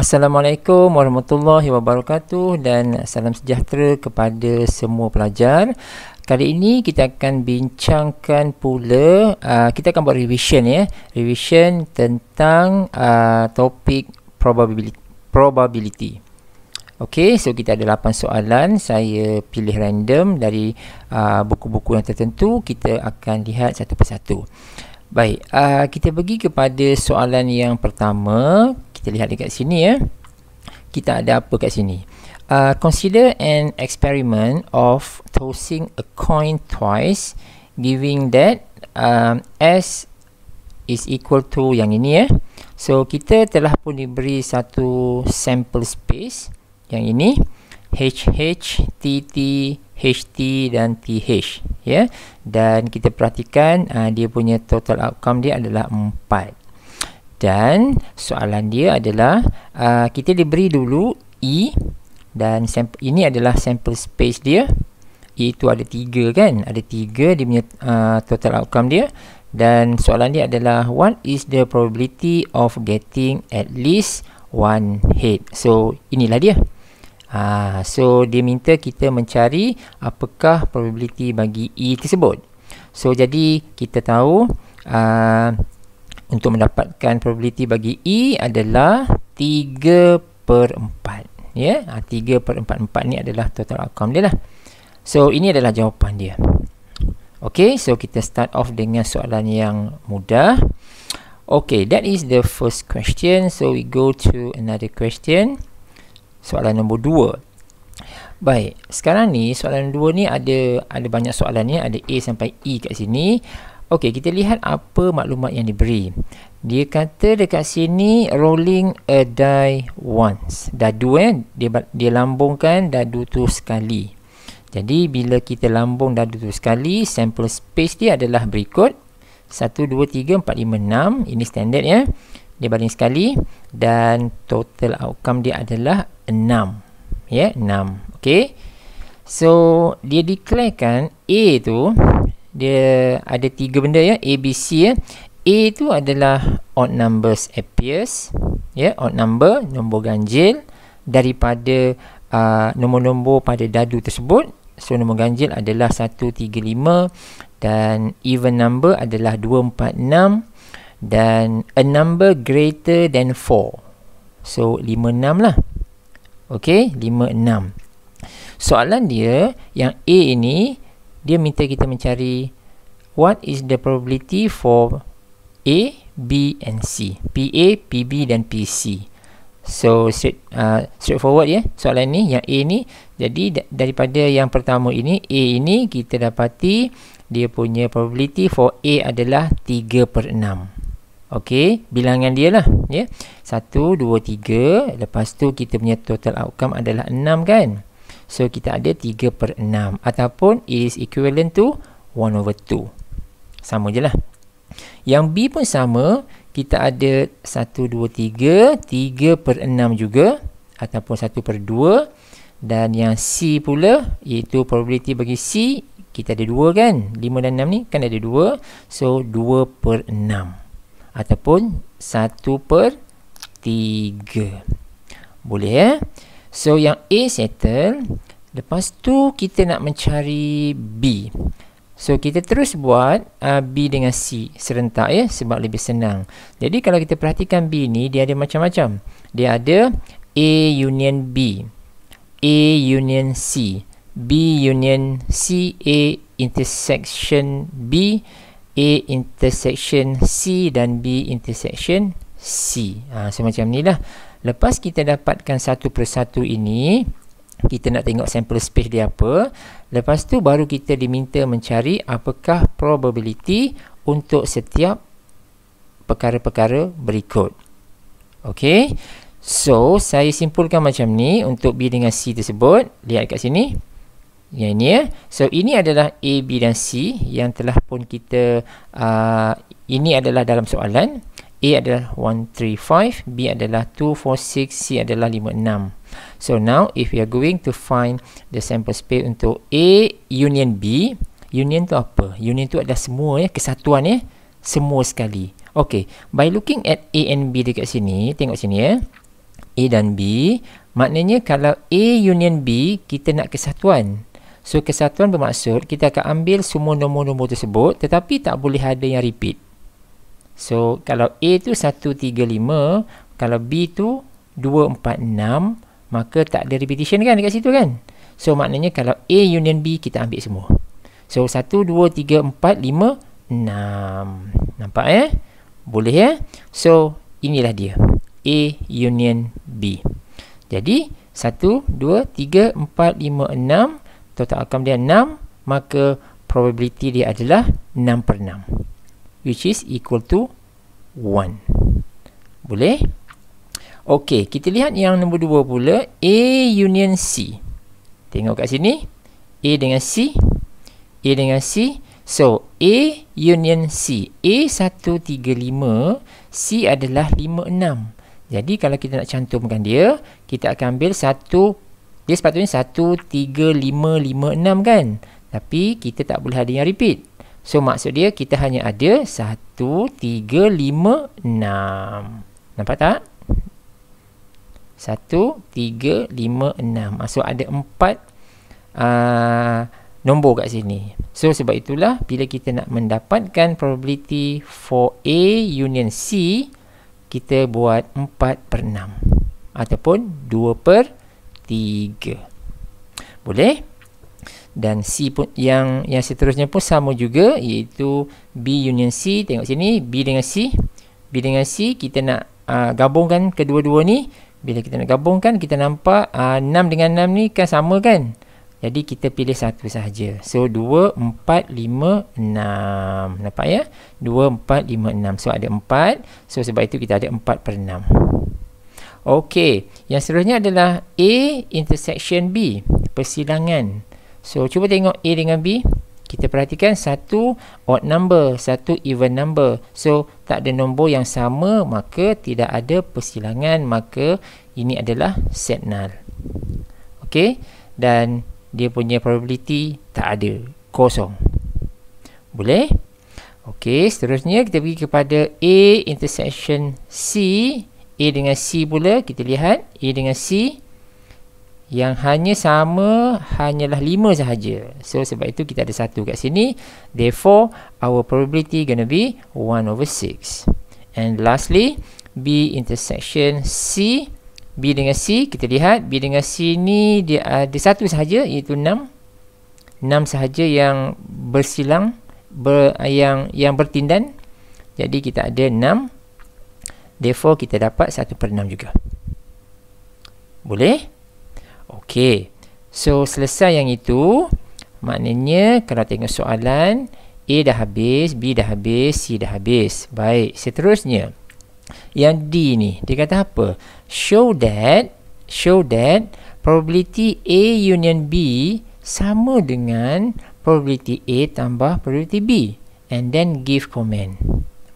Assalamualaikum warahmatullahi wabarakatuh dan salam sejahtera kepada semua pelajar. Kali ini kita akan bincangkan pula uh, kita akan buat revision ya, revision tentang uh, topik probability. probability. Okey, so kita ada 8 soalan, saya pilih random dari uh, buku-buku yang tertentu, kita akan lihat satu persatu. Baik, uh, kita pergi kepada soalan yang pertama kita lihat dekat sini ya. Kita ada apa kat sini? Uh, consider an experiment of tossing a coin twice giving that um, S is equal to yang ini ya. So kita telah pun diberi satu sample space yang ini HH TT HT dan TH ya yeah? dan kita perhatikan uh, dia punya total outcome dia adalah 4 dan soalan dia adalah uh, kita diberi dulu E dan sample, ini adalah sample space dia. E itu ada 3 kan? Ada 3 dia punya uh, total outcome dia. Dan soalan dia adalah what is the probability of getting at least one head? So inilah dia. Ah, uh, So dia minta kita mencari apakah probability bagi E tersebut. So jadi kita tahu uh, untuk mendapatkan probability bagi E adalah 3 per 4. Ya, yeah? Ha, 3 per 4, 4 ni adalah total outcome dia lah. So, ini adalah jawapan dia. Okay, so kita start off dengan soalan yang mudah. Okay, that is the first question. So, we go to another question. Soalan nombor 2. Baik, sekarang ni soalan 2 ni ada ada banyak soalan ni, ada A sampai E kat sini. Okey, kita lihat apa maklumat yang diberi. Dia kata dekat sini rolling a die once. Dadu kan? dia dia lambungkan dadu tu sekali. Jadi bila kita lambung dadu tu sekali, sample space dia adalah berikut 1 2 3 4 5 6. Ini standard ya. Dia baling sekali dan total outcome dia adalah 6. Ya, yeah, 6. Okey. So dia declarekan A tu dia ada tiga benda ya ABC ya A tu adalah odd numbers appears ya yeah, odd number nombor ganjil daripada uh, nombor-nombor uh, pada dadu tersebut so nombor ganjil adalah 135 dan even number adalah 246 dan a number greater than 4 so 56 lah okey 56 soalan dia yang A ini dia minta kita mencari what is the probability for A, B and C. P A, P B dan P C. So straight, uh, straightforward ya yeah? soalan ni yang A ni jadi daripada yang pertama ini A ini kita dapati dia punya probability for A adalah 3 per 6. Okay bilangan dia lah ya. Yeah? 1, 2, 3 lepas tu kita punya total outcome adalah 6 kan. So kita ada 3 per 6 Ataupun it is equivalent to 1 over 2 Sama je lah Yang B pun sama Kita ada 1, 2, 3 3 per 6 juga Ataupun 1 per 2 Dan yang C pula Iaitu probability bagi C Kita ada 2 kan 5 dan 6 ni kan ada 2 So 2 per 6 Ataupun 1 per 3 Boleh ya eh? So yang A settle Lepas tu kita nak mencari B So kita terus buat uh, B dengan C serentak ya Sebab lebih senang Jadi kalau kita perhatikan B ni Dia ada macam-macam Dia ada A union B A union C B union C A intersection B A intersection C Dan B intersection C ha, So macam ni lah Lepas kita dapatkan satu persatu ini, kita nak tengok sampel space dia apa. Lepas tu baru kita diminta mencari apakah probability untuk setiap perkara-perkara berikut. Okay. So, saya simpulkan macam ni untuk B dengan C tersebut. Lihat kat sini. Yang ini ya. So, ini adalah A, B dan C yang telah pun kita... Uh, ini adalah dalam soalan. A adalah 1, 3, 5, B adalah 2, 4, 6, C adalah 5, 6. So now if we are going to find the sample space untuk A union B, union tu apa? Union tu adalah semua ya, kesatuan ya, semua sekali. Okay, by looking at A and B dekat sini, tengok sini ya. A dan B, maknanya kalau A union B, kita nak kesatuan. So kesatuan bermaksud kita akan ambil semua nombor-nombor tersebut tetapi tak boleh ada yang repeat. So kalau A tu 135 Kalau B tu 246 Maka tak ada repetition kan dekat situ kan So maknanya kalau A union B kita ambil semua So 123456 Nampak eh? Boleh ya? Eh? So inilah dia A union B Jadi 123456 Total outcome dia 6 Maka probability dia adalah 6 per 6 which is equal to 1. Boleh? Okey, kita lihat yang nombor 2 pula A union C. Tengok kat sini. A dengan C. A dengan C. So, A union C. A 135, C adalah 56. Jadi kalau kita nak cantumkan dia, kita akan ambil 1 dia sepatutnya 13556 kan? Tapi kita tak boleh ada yang repeat. So maksud dia kita hanya ada 1, 3, 5, 6 Nampak tak? 1, 3, 5, 6 Maksud ada 4 uh, nombor kat sini So sebab itulah bila kita nak mendapatkan probability for A union C Kita buat 4 per 6 Ataupun 2 per 3 Boleh? Boleh? dan C pun yang yang seterusnya pun sama juga iaitu B union C tengok sini B dengan C B dengan C kita nak uh, gabungkan kedua-dua ni bila kita nak gabungkan kita nampak uh, ah, 6 dengan 6 ni kan sama kan jadi kita pilih satu sahaja so 2 4 5 6 nampak ya 2 4 5 so ada 4 so sebab itu kita ada 4 per 6 ok yang seterusnya adalah A intersection B persilangan So cuba tengok A dengan B Kita perhatikan satu odd number Satu even number So tak ada nombor yang sama Maka tidak ada persilangan Maka ini adalah set null Okay Dan dia punya probability tak ada Kosong Boleh? Okay seterusnya kita pergi kepada A intersection C A dengan C pula kita lihat A dengan C yang hanya sama hanyalah 5 sahaja. So sebab itu kita ada satu kat sini. Therefore our probability gonna be 1 over 6. And lastly B intersection C. B dengan C kita lihat B dengan C ni dia ada satu sahaja iaitu 6. 6 sahaja yang bersilang ber, yang yang bertindan. Jadi kita ada 6. Therefore kita dapat 1/6 juga. Boleh? Okey. So selesai yang itu, maknanya kalau tengok soalan A dah habis, B dah habis, C dah habis. Baik, seterusnya. Yang D ni, dia kata apa? Show that show that probability A union B sama dengan probability A tambah probability B and then give comment.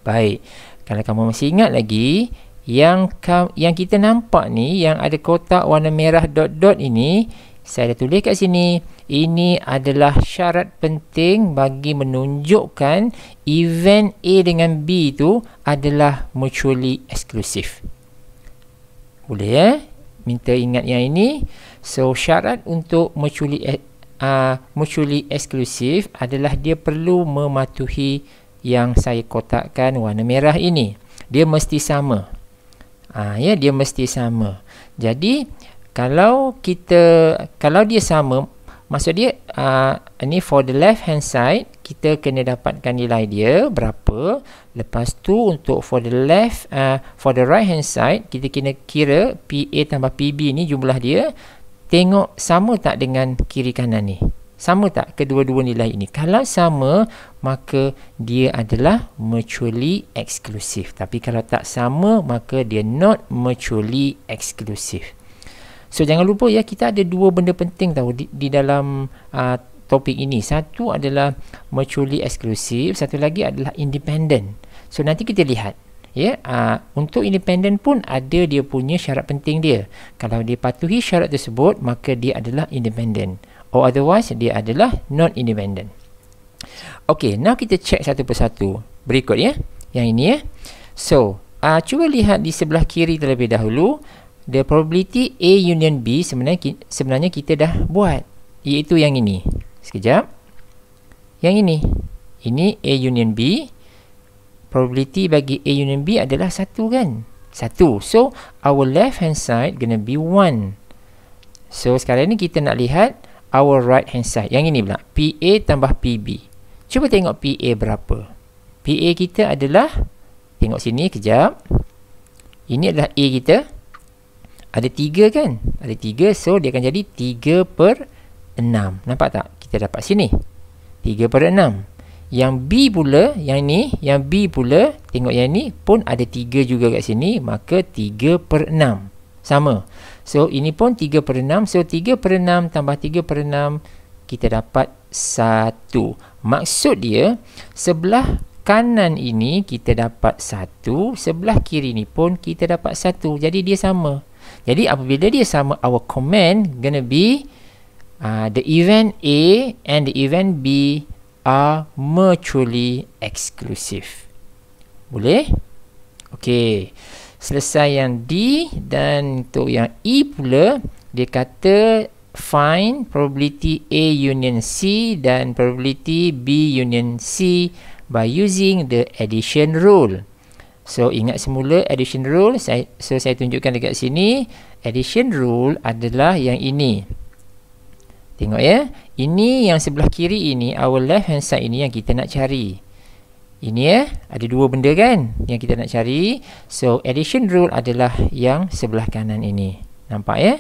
Baik. Kalau kamu masih ingat lagi, yang yang kita nampak ni yang ada kotak warna merah dot-dot ini saya dah tulis kat sini ini adalah syarat penting bagi menunjukkan event A dengan B tu adalah mutually exclusive boleh eh minta ingat yang ini so syarat untuk mutually uh, mutually exclusive adalah dia perlu mematuhi yang saya kotakkan warna merah ini dia mesti sama Ha, ya, dia mesti sama. Jadi, kalau kita, kalau dia sama, maksud dia, uh, ha, ini for the left hand side, kita kena dapatkan nilai dia berapa. Lepas tu, untuk for the left, uh, for the right hand side, kita kena kira PA tambah PB ni jumlah dia. Tengok sama tak dengan kiri kanan ni? Sama tak kedua-dua nilai ini? Kalau sama, maka dia adalah mutually exclusive. Tapi kalau tak sama, maka dia not mutually exclusive. So, jangan lupa ya, kita ada dua benda penting tahu di, di dalam uh, topik ini. Satu adalah mutually exclusive, satu lagi adalah independent. So, nanti kita lihat. Ya, uh, untuk independent pun ada dia punya syarat penting dia. Kalau dia patuhi syarat tersebut, maka dia adalah independent. Or otherwise, dia adalah non-independent. Okay, now kita check satu persatu. Berikut ya. Yang ini ya. So, uh, cuba lihat di sebelah kiri terlebih dahulu. The probability A union B sebenarnya ki sebenarnya kita dah buat. Iaitu yang ini. Sekejap. Yang ini. Ini A union B. Probability bagi A union B adalah satu kan? Satu. So, our left hand side gonna be one. So, sekarang ni kita nak lihat our right hand side. Yang ini pula. PA tambah PB. Cuba tengok PA berapa. PA kita adalah, tengok sini kejap. Ini adalah A kita. Ada 3 kan? Ada 3, so dia akan jadi 3 per 6. Nampak tak? Kita dapat sini. 3 per 6. Yang B pula, yang ni, yang B pula, tengok yang ni, pun ada 3 juga kat sini. Maka 3 per 6. Sama. So, ini pun 3 per 6. So, 3 per 6 tambah 3 per 6, kita dapat 1. Maksud dia sebelah kanan ini kita dapat 1, sebelah kiri ni pun kita dapat 1. Jadi dia sama. Jadi apabila dia sama our command gonna be uh, the event A and the event B are mutually exclusive. Boleh? Okey. Selesai yang D dan untuk yang E pula dia kata find probability A union C dan probability B union C by using the addition rule. So ingat semula addition rule saya, so saya tunjukkan dekat sini addition rule adalah yang ini. Tengok ya, ini yang sebelah kiri ini our left hand side ini yang kita nak cari. Ini ya, ada dua benda kan yang kita nak cari. So addition rule adalah yang sebelah kanan ini. Nampak ya?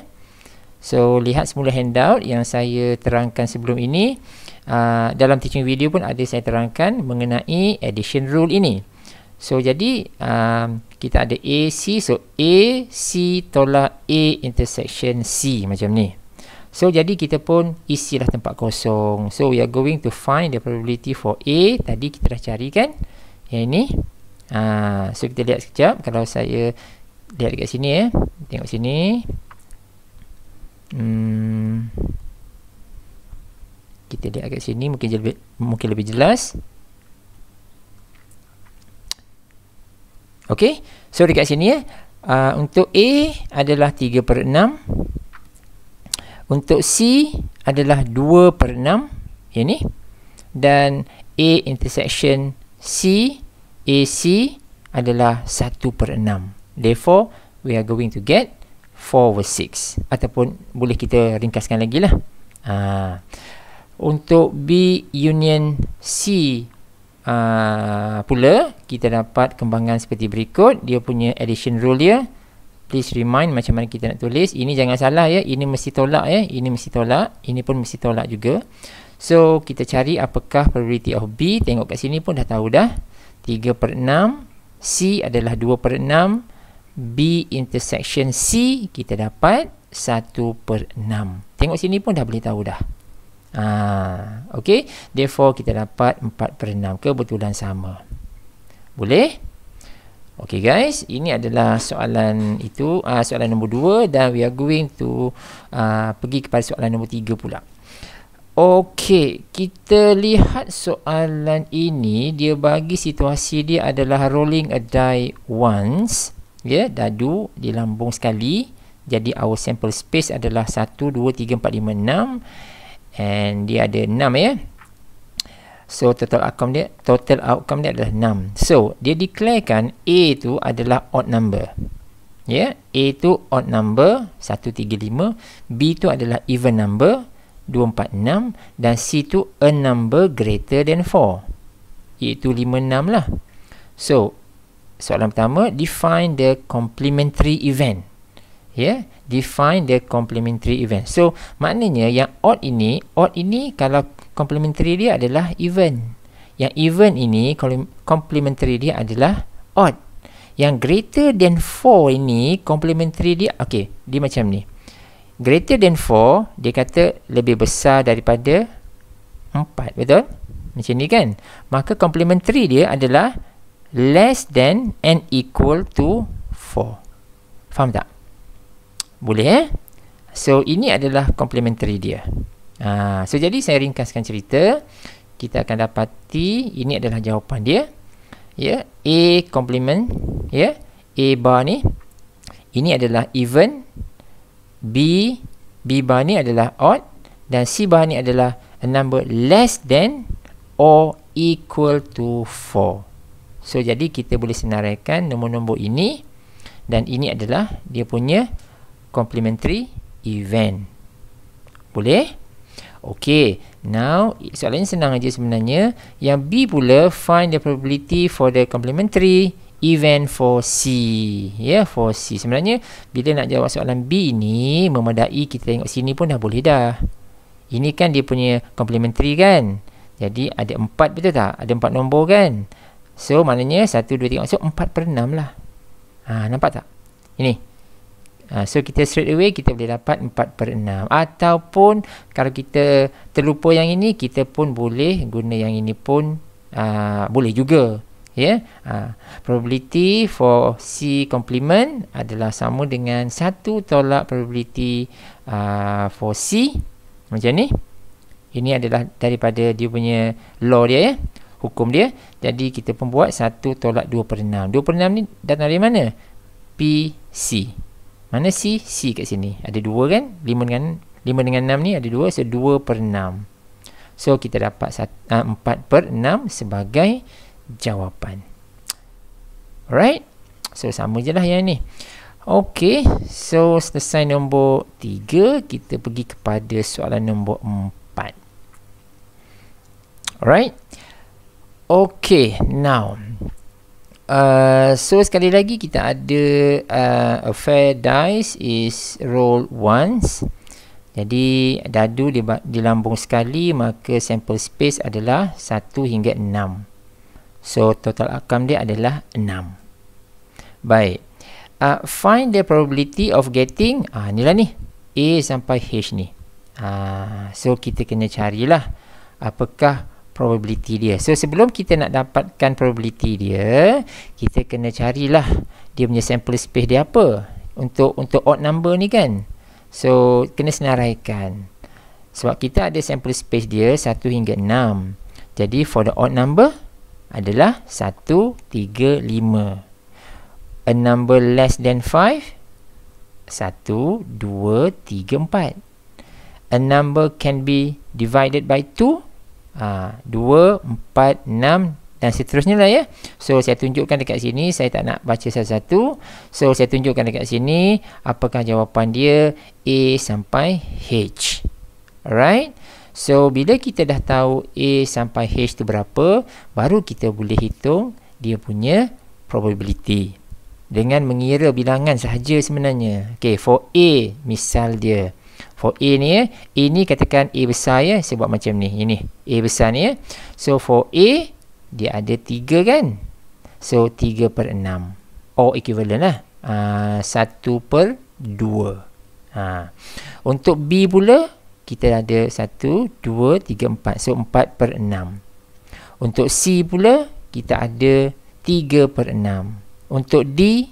So lihat semula handout yang saya terangkan sebelum ini uh, Dalam teaching video pun ada saya terangkan mengenai addition rule ini So jadi um, kita ada C So C tolak A intersection C macam ni So jadi kita pun isilah tempat kosong So we are going to find the probability for A Tadi kita dah cari kan Yang ini uh, So kita lihat sekejap Kalau saya lihat dekat sini eh. Tengok sini Hmm. Kita lihat kat sini mungkin lebih mungkin lebih jelas. Okey. So dekat sini eh uh, untuk A adalah 3/6. Untuk C adalah 2/6, ini. Ya, Dan A intersection C AC adalah 1/6. Therefore, we are going to get 1/6. 4 over 6 ataupun boleh kita ringkaskan lagi lah ha. untuk B union C uh, pula kita dapat kembangan seperti berikut dia punya addition rule dia please remind macam mana kita nak tulis ini jangan salah ya ini mesti tolak ya ini mesti tolak ini pun mesti tolak juga so kita cari apakah probability of B tengok kat sini pun dah tahu dah 3 per 6 C adalah 2 per 6 B intersection C kita dapat 1 per 6 Tengok sini pun dah boleh tahu dah Ah, Okay Therefore kita dapat 4 per 6 Kebetulan sama Boleh? Okay guys Ini adalah soalan itu uh, Soalan nombor 2 Dan we are going to uh, Pergi kepada soalan nombor 3 pula Okay Kita lihat soalan ini Dia bagi situasi dia adalah Rolling a die once ya dadu di lambung sekali jadi our sample space adalah 1 2 3 4 5 6 and dia ada 6 ya so total outcome dia total outcome dia adalah 6 so dia declarekan a itu adalah odd number ya a itu odd number 1 3 5 b itu adalah even number 2 4 6 dan c itu a number greater than 4 iaitu 5 6 lah so soalan pertama define the complementary event ya yeah? define the complementary event so maknanya yang odd ini odd ini kalau complementary dia adalah even yang even ini complementary dia adalah odd yang greater than 4 ini complementary dia okey dia macam ni greater than 4 dia kata lebih besar daripada 4 betul macam ni kan maka complementary dia adalah less than and equal to 4. Faham tak? Boleh eh? So, ini adalah complementary dia. Ha, so, jadi saya ringkaskan cerita. Kita akan dapati ini adalah jawapan dia. Ya, yeah, A complement. Ya, yeah, A bar ni. Ini adalah even. B, B bar ni adalah odd. Dan C bar ni adalah a number less than or equal to 4. So jadi kita boleh senaraikan nombor-nombor ini dan ini adalah dia punya complementary event. Boleh? Okay. Now soalannya senang aja sebenarnya. Yang B pula find the probability for the complementary event for C. Ya, yeah, for C. Sebenarnya bila nak jawab soalan B ni memadai kita tengok sini pun dah boleh dah. Ini kan dia punya complementary kan? Jadi ada empat betul tak? Ada empat nombor kan? So maknanya 1, 2, 3, so 4 per 6 lah ha, Nampak tak? Ini ha, So kita straight away kita boleh dapat 4 per 6 Ataupun kalau kita terlupa yang ini Kita pun boleh guna yang ini pun aa, ha, Boleh juga yeah? ha, Probability for C complement Adalah sama dengan 1 tolak probability aa, ha, for C Macam ni Ini adalah daripada dia punya law dia ya hukum dia jadi kita pun buat 1 tolak 2 per 6 2 per 6 ni datang dari mana? P, C mana C? C kat sini ada 2 kan? 5 dengan 5 dengan 6 ni ada 2 so 2 per 6 so kita dapat 1, 4 ah, per 6 sebagai jawapan alright so sama je lah yang ni ok so selesai nombor 3 kita pergi kepada soalan nombor 4 alright Okay, now. Uh, so sekali lagi kita ada uh, a fair dice is roll once. Jadi dadu di, dilambung sekali maka sample space adalah 1 hingga 6. So total outcome dia adalah 6. Baik. Uh, find the probability of getting ah uh, inilah ni. A sampai H ni. Uh, so kita kena carilah apakah probability dia. So sebelum kita nak dapatkan probability dia, kita kena carilah dia punya sample space dia apa untuk untuk odd number ni kan. So kena senaraikan. Sebab kita ada sample space dia 1 hingga 6. Jadi for the odd number adalah 1 3 5. A number less than 5 1, 2, 3, 4 A number can be divided by Ha, dua, empat, enam dan seterusnya lah ya. So saya tunjukkan dekat sini. Saya tak nak baca satu-satu. So saya tunjukkan dekat sini. Apakah jawapan dia? A sampai H. Alright. So bila kita dah tahu A sampai H tu berapa. Baru kita boleh hitung dia punya probability. Dengan mengira bilangan sahaja sebenarnya. Okay for A misal dia. For A ni ya. A ni katakan A besar ya. Saya buat macam ni. Ini. A besar ni ya. So for A. Dia ada 3 kan. So 3 per 6. Or equivalent lah. Uh, ah, 1 per 2. Uh. Ah. Untuk B pula. Kita ada 1, 2, 3, 4. So 4 per 6. Untuk C pula. Kita ada 3 per 6. Untuk D.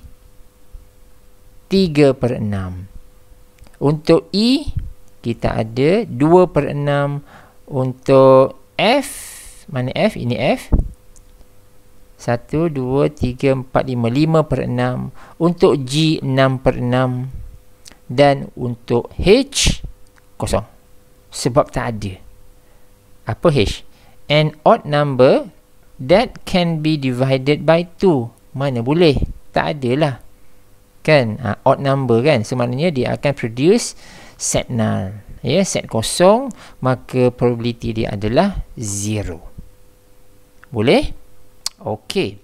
3 per 6. Untuk E kita ada 2 per 6 Untuk F Mana F? Ini F 1, 2, 3, 4, 5 5 per 6 Untuk G 6 per 6 Dan untuk H Kosong Sebab tak ada Apa H? An odd number That can be divided by 2 Mana boleh? Tak adalah kan uh, odd number kan semaknanya dia akan produce set null ya yeah, set kosong maka probability dia adalah zero boleh okey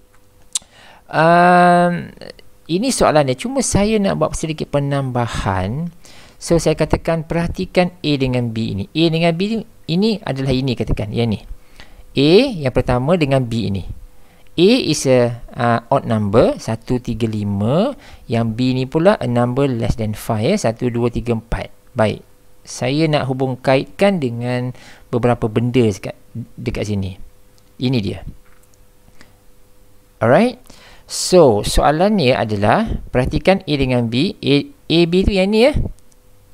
um, ini soalan dia cuma saya nak buat sedikit penambahan so saya katakan perhatikan a dengan b ini a dengan b ini adalah ini katakan ya ni a yang pertama dengan b ini A is a uh, odd number 135 yang B ni pula a number less than 5 ya 1234. Baik. Saya nak hubung kaitkan dengan beberapa benda dekat dekat sini. Ini dia. Alright. So, soalannya adalah perhatikan A dengan B, A, A B tu yang ni ya.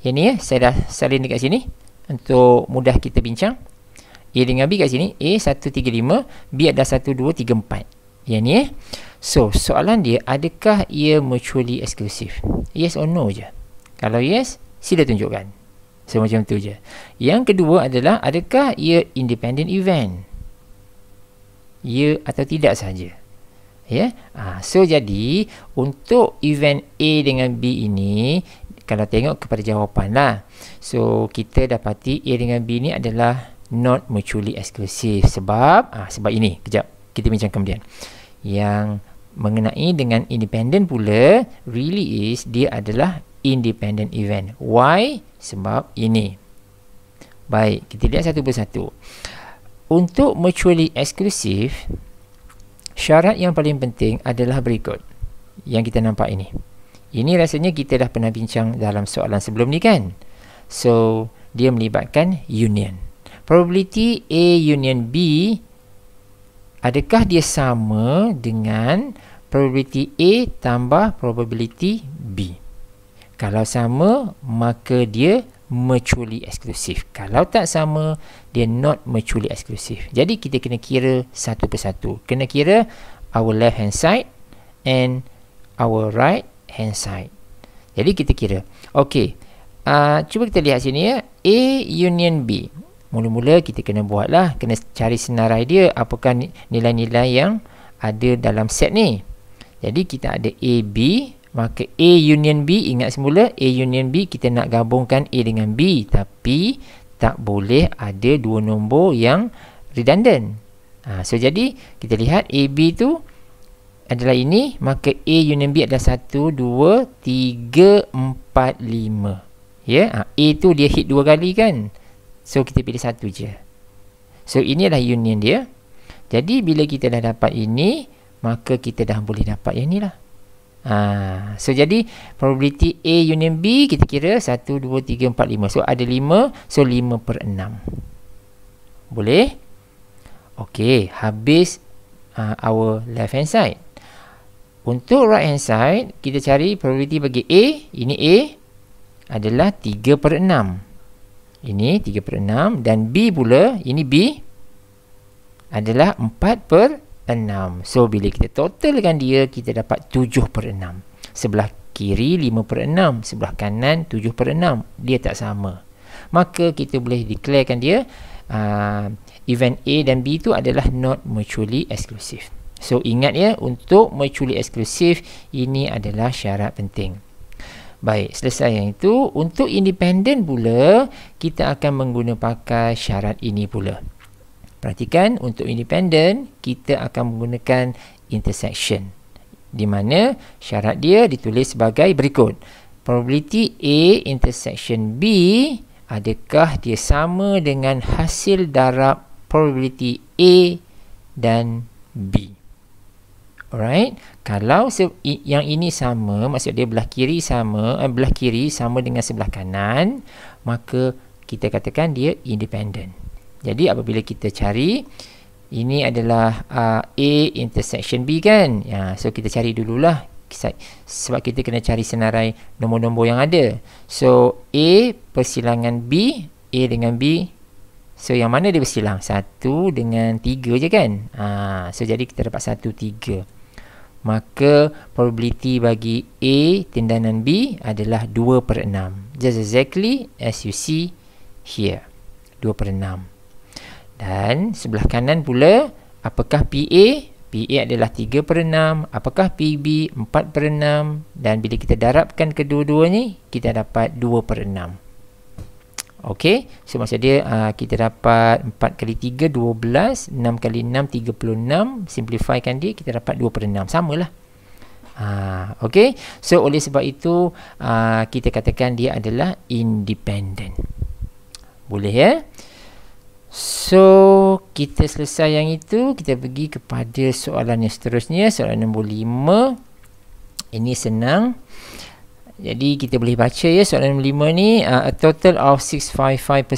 Yang ni ya, saya dah salin dekat sini untuk mudah kita bincang. A dengan B kat sini A 135 B adalah 1234 Yang ni eh So soalan dia Adakah ia mutually eksklusif? Yes or no je Kalau yes Sila tunjukkan So macam tu je Yang kedua adalah Adakah ia independent event Ya atau tidak saja. Ya. Yeah? Ha, ah, so jadi untuk event A dengan B ini kalau tengok kepada jawapan lah. So kita dapati A dengan B ni adalah not mutually exclusive sebab ah, sebab ini kejap kita bincang kemudian yang mengenai dengan independent pula really is dia adalah independent event why sebab ini baik kita lihat satu persatu untuk mutually exclusive syarat yang paling penting adalah berikut yang kita nampak ini ini rasanya kita dah pernah bincang dalam soalan sebelum ni kan so dia melibatkan union probability A union B adakah dia sama dengan probability A tambah probability B kalau sama maka dia mutually exclusive kalau tak sama dia not mutually exclusive jadi kita kena kira satu persatu kena kira our left hand side and our right hand side jadi kita kira okey uh, cuba kita lihat sini ya A union B mula-mula kita kena buatlah kena cari senarai dia apakah nilai-nilai yang ada dalam set ni jadi kita ada A B, maka A union B ingat semula A union B kita nak gabungkan A dengan B tapi tak boleh ada dua nombor yang redundant ha, so jadi kita lihat A B tu adalah ini maka A union B adalah 1, 2, 3, 4, 5 ya? ha, A tu dia hit dua kali kan So kita pilih satu je So inilah union dia Jadi bila kita dah dapat ini Maka kita dah boleh dapat yang ni lah ha. So jadi probability A union B Kita kira 1, 2, 3, 4, 5 So ada 5 So 5 per 6 Boleh? Okay Habis uh, our left hand side Untuk right hand side Kita cari probability bagi A Ini A Adalah 3 per 6 ini 3 per 6 Dan B pula Ini B Adalah 4 per 6 So bila kita totalkan dia Kita dapat 7 per 6 Sebelah kiri 5 per 6 Sebelah kanan 7 per 6 Dia tak sama Maka kita boleh declarekan dia uh, Event A dan B itu adalah Not mutually exclusive So ingat ya Untuk mutually exclusive Ini adalah syarat penting Baik, selesai yang itu. Untuk independen pula, kita akan menggunakan syarat ini pula. Perhatikan, untuk independen, kita akan menggunakan intersection. Di mana syarat dia ditulis sebagai berikut. Probability A intersection B, adakah dia sama dengan hasil darab probability A dan B? Alright kalau se- i- yang ini sama maksud dia belah kiri sama eh, belah kiri sama dengan sebelah kanan maka kita katakan dia independent jadi apabila kita cari ini adalah uh, A intersection B kan ya so kita cari dululah sebab kita kena cari senarai nombor-nombor yang ada so A persilangan B A dengan B So yang mana dia bersilang? Satu dengan tiga je kan? ha, so jadi kita dapat satu tiga maka probability bagi A tindanan B adalah 2 per 6. Just exactly as you see here. 2 per 6. Dan sebelah kanan pula, apakah PA? PA adalah 3 per 6. Apakah PB? 4 per 6. Dan bila kita darabkan kedua-duanya, kita dapat 2 per 6. Okey, so maksud dia uh, kita dapat 4 kali 3, 12, 6 kali 6, 36, simplifykan dia, kita dapat 2 per 6, lah. Uh, Okey, so oleh sebab itu uh, kita katakan dia adalah independent. Boleh ya? So, kita selesai yang itu, kita pergi kepada soalan yang seterusnya, soalan nombor 5. Ini senang. Jadi kita boleh baca ya soalan nombor lima ni uh, A total of 655%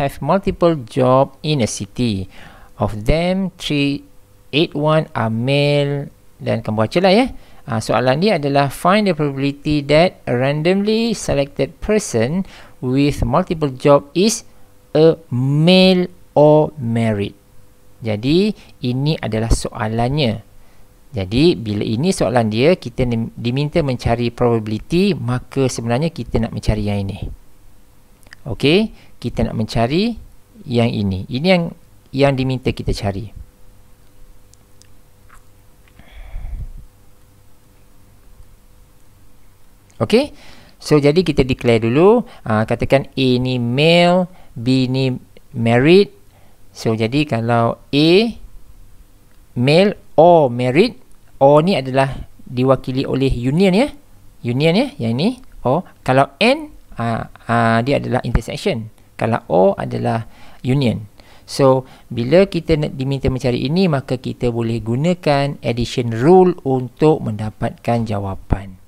have multiple job in a city Of them, 381 are male Dan kamu baca lah ya uh, Soalan ni adalah Find the probability that a randomly selected person With multiple job is a male or married Jadi ini adalah soalannya jadi bila ini soalan dia kita diminta mencari probability maka sebenarnya kita nak mencari yang ini. Okey, kita nak mencari yang ini. Ini yang yang diminta kita cari. Okey. So jadi kita declare dulu uh, katakan A ni male, B ni married. So jadi kalau A male or married, or ni adalah diwakili oleh union ya union ya yang ni or kalau n uh, uh, dia adalah intersection kalau o adalah union so bila kita nak diminta mencari ini maka kita boleh gunakan addition rule untuk mendapatkan jawapan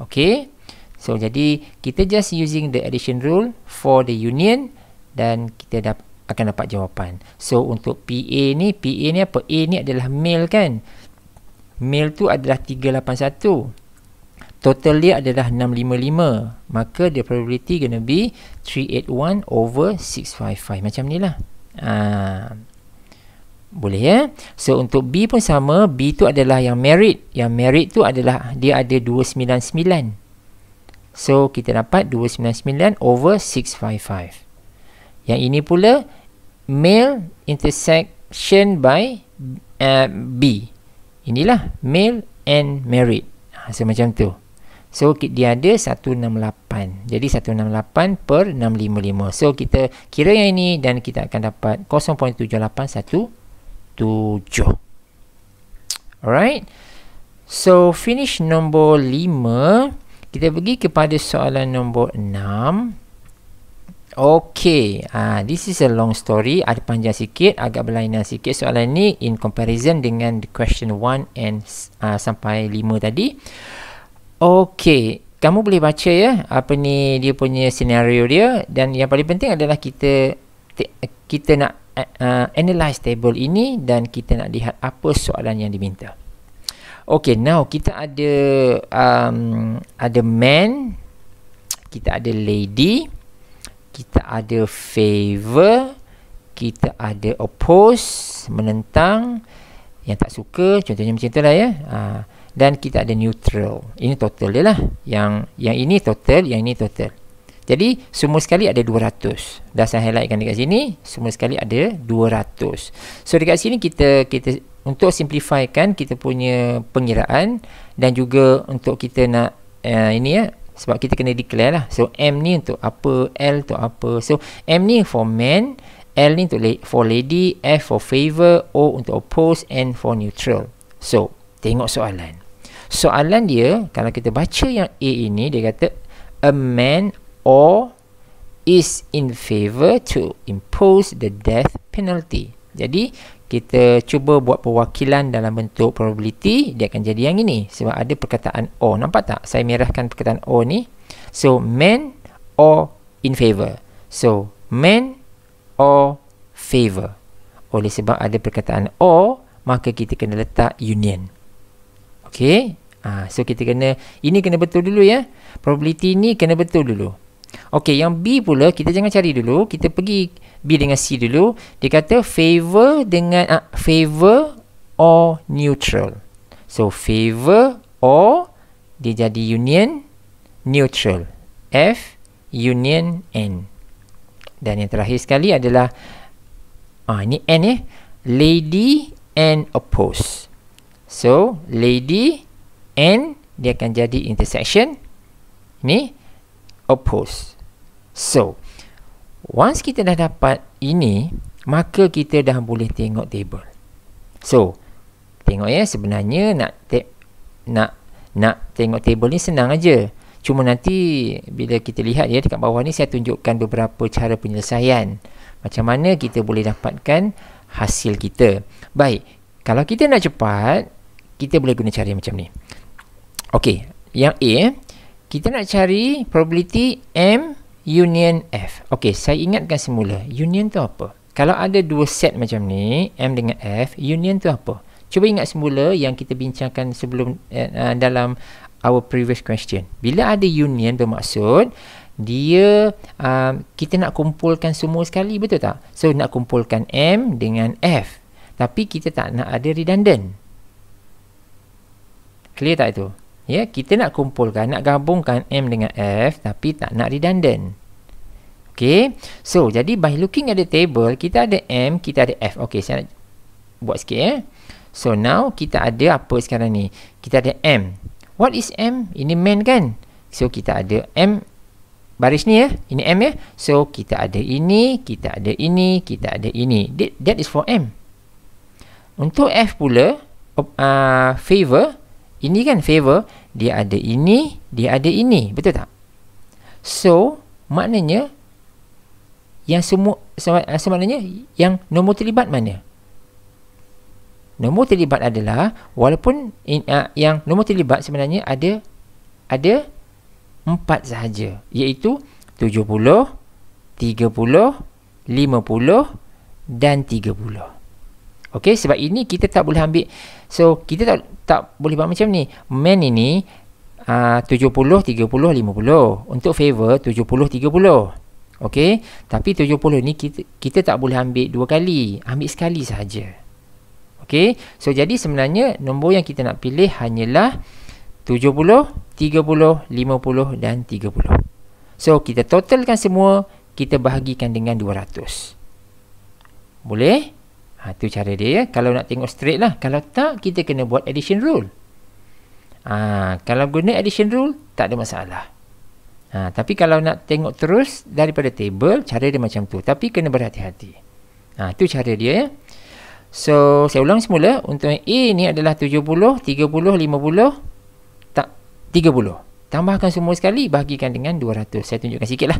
okey so jadi kita just using the addition rule for the union dan kita dapat akan dapat jawapan. So untuk PA ni, PA ni apa? A ni adalah male kan? Male tu adalah 381. Total dia adalah 655. Maka the probability gonna be 381 over 655. Macam ni lah. Haa. Ah. Boleh ya. So untuk B pun sama. B tu adalah yang married. Yang married tu adalah dia ada 299. So kita dapat 299 over 655. Yang ini pula male intersection by uh, B. Inilah male and married. Ha, so macam tu. So dia ada 168. Jadi 168 per 655. So kita kira yang ini dan kita akan dapat 0.7817. Alright. So finish nombor 5. Kita pergi kepada soalan nombor 6. Okay, uh, ah, this is a long story, ada panjang sikit, agak berlainan sikit soalan ni in comparison dengan the question 1 and uh, sampai 5 tadi. Okay, kamu boleh baca ya apa ni dia punya scenario dia dan yang paling penting adalah kita kita nak uh, ah, analyze table ini dan kita nak lihat apa soalan yang diminta. Okay, now kita ada um, ada man, kita ada lady kita ada favor, kita ada oppose, menentang, yang tak suka, contohnya macam lah ya. Ha, dan kita ada neutral. Ini total dia lah. Yang, yang ini total, yang ini total. Jadi, semua sekali ada 200. Dah saya highlightkan dekat sini, semua sekali ada 200. So, dekat sini kita, kita untuk simplifikan kita punya pengiraan dan juga untuk kita nak, uh, ini ya, sebab kita kena declare lah so M ni untuk apa L untuk apa so M ni for man L ni untuk la for lady F for favor O untuk oppose N for neutral so tengok soalan soalan dia kalau kita baca yang A ini dia kata a man or is in favor to impose the death penalty jadi kita cuba buat perwakilan dalam bentuk probability dia akan jadi yang ini sebab ada perkataan O nampak tak saya merahkan perkataan O ni so men o in favor so men o favor oleh sebab ada perkataan O maka kita kena letak union ok ha, ah, so kita kena ini kena betul dulu ya probability ni kena betul dulu Okey, yang B pula kita jangan cari dulu, kita pergi B dengan C dulu. Dia kata favor dengan uh, favor or neutral. So favor or dia jadi union neutral. F union N. Dan yang terakhir sekali adalah ah uh, ni N eh. Lady and oppose. So lady and dia akan jadi intersection ni oppose. So, once kita dah dapat ini, maka kita dah boleh tengok table. So, tengok ya sebenarnya nak te nak nak tengok table ni senang aja. Cuma nanti bila kita lihat ya dekat bawah ni saya tunjukkan beberapa cara penyelesaian. Macam mana kita boleh dapatkan hasil kita. Baik, kalau kita nak cepat, kita boleh guna cara macam ni. Okey, yang A kita nak cari probability M union F. Okey, saya ingatkan semula. Union tu apa? Kalau ada dua set macam ni, M dengan F, union tu apa? Cuba ingat semula yang kita bincangkan sebelum uh, dalam our previous question. Bila ada union bermaksud, dia um, kita nak kumpulkan semua sekali, betul tak? So, nak kumpulkan M dengan F. Tapi kita tak nak ada redundant. Clear tak itu? Ya, kita nak kumpulkan, nak gabungkan M dengan F tapi tak nak redundant. Okay. So, jadi by looking at the table, kita ada M, kita ada F. Okay, saya nak buat sikit ya. So, now kita ada apa sekarang ni? Kita ada M. What is M? Ini main kan? So, kita ada M baris ni ya. Ini M ya. So, kita ada ini, kita ada ini, kita ada ini. That, that is for M. Untuk F pula, uh, favor, ini kan favor Dia ada ini Dia ada ini Betul tak? So Maknanya Yang semua Semaknanya so, so, so, Yang nombor terlibat mana? Nombor terlibat adalah Walaupun in, uh, Yang nombor terlibat sebenarnya ada Ada Empat sahaja Iaitu 70 30 50 Dan tiga puluh. Okey sebab ini kita tak boleh ambil so kita tak tak boleh buat macam ni. Man ini uh, 70 30 50. Untuk favor 70 30. Okey. Tapi 70 ni kita kita tak boleh ambil dua kali. Ambil sekali sahaja. Okey. So jadi sebenarnya nombor yang kita nak pilih hanyalah 70 30 50 dan 30. So kita totalkan semua kita bahagikan dengan 200. Boleh? Ha, tu cara dia ya. Kalau nak tengok straight lah. Kalau tak, kita kena buat addition rule. Ha, kalau guna addition rule, tak ada masalah. Ha, tapi kalau nak tengok terus daripada table, cara dia macam tu. Tapi kena berhati-hati. Ha, tu cara dia ya. So, saya ulang semula. Untuk A ni adalah 70, 30, 50, 30. 30. Tambahkan semua sekali, bahagikan dengan 200. Saya tunjukkan sikit lah.